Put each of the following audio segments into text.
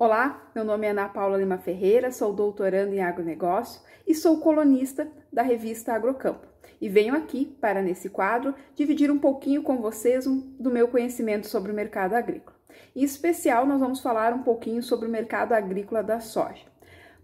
Olá, meu nome é Ana Paula Lima Ferreira, sou doutorando em agronegócio e sou colunista da revista Agrocampo. E venho aqui para, nesse quadro, dividir um pouquinho com vocês do meu conhecimento sobre o mercado agrícola. Em especial, nós vamos falar um pouquinho sobre o mercado agrícola da soja.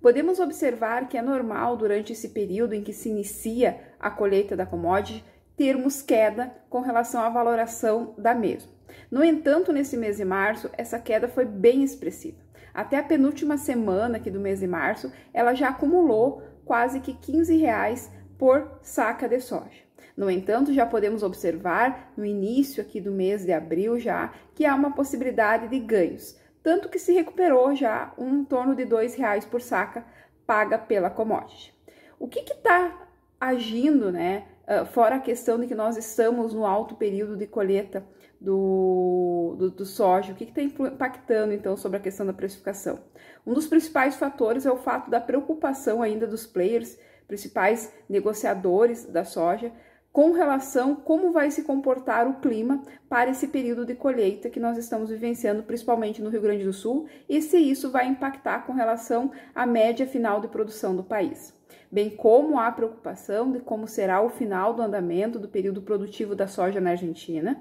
Podemos observar que é normal, durante esse período em que se inicia a colheita da commodity, termos queda com relação à valoração da mesma. No entanto, nesse mês de março, essa queda foi bem expressiva. Até a penúltima semana aqui do mês de março, ela já acumulou quase que 15 reais por saca de soja. No entanto, já podemos observar no início aqui do mês de abril já que há uma possibilidade de ganhos, tanto que se recuperou já um torno de dois reais por saca paga pela commodity. O que está agindo, né? Ah, fora a questão de que nós estamos no alto período de colheita do do, do soja, o que está impactando então sobre a questão da precificação? Um dos principais fatores é o fato da preocupação ainda dos players, principais negociadores da soja, com relação como vai se comportar o clima para esse período de colheita que nós estamos vivenciando, principalmente no Rio Grande do Sul, e se isso vai impactar com relação à média final de produção do país. Bem como a preocupação de como será o final do andamento do período produtivo da soja na Argentina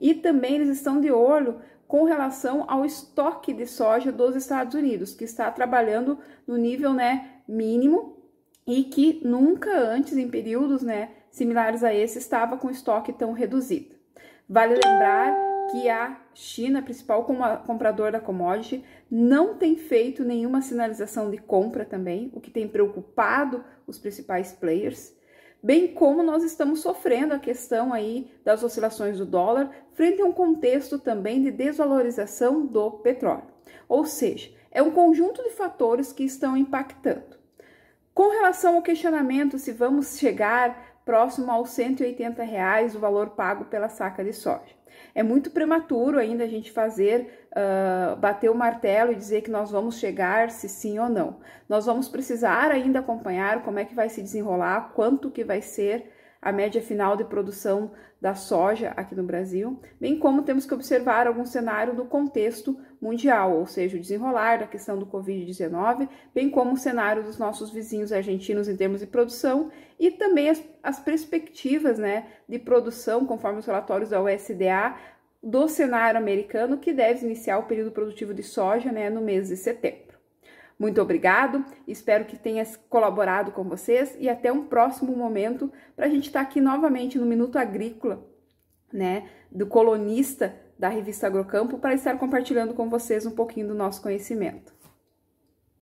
e também eles estão de olho com relação ao estoque de soja dos Estados Unidos, que está trabalhando no nível né, mínimo e que nunca antes, em períodos né, similares a esse, estava com estoque tão reduzido. Vale lembrar que a China, principal comprador da commodity, não tem feito nenhuma sinalização de compra também, o que tem preocupado os principais players bem como nós estamos sofrendo a questão aí das oscilações do dólar frente a um contexto também de desvalorização do petróleo. Ou seja, é um conjunto de fatores que estão impactando. Com relação ao questionamento se vamos chegar próximo aos 180 reais o valor pago pela saca de soja. É muito prematuro ainda a gente fazer, uh, bater o martelo e dizer que nós vamos chegar, se sim ou não. Nós vamos precisar ainda acompanhar como é que vai se desenrolar, quanto que vai ser a média final de produção da soja aqui no Brasil, bem como temos que observar algum cenário no contexto mundial, ou seja, o desenrolar da questão do Covid-19, bem como o cenário dos nossos vizinhos argentinos em termos de produção e também as, as perspectivas né, de produção, conforme os relatórios da USDA, do cenário americano, que deve iniciar o período produtivo de soja né, no mês de setembro. Muito obrigado, espero que tenha colaborado com vocês e até um próximo momento para a gente estar tá aqui novamente no Minuto Agrícola, né, do colonista da revista Agrocampo para estar compartilhando com vocês um pouquinho do nosso conhecimento.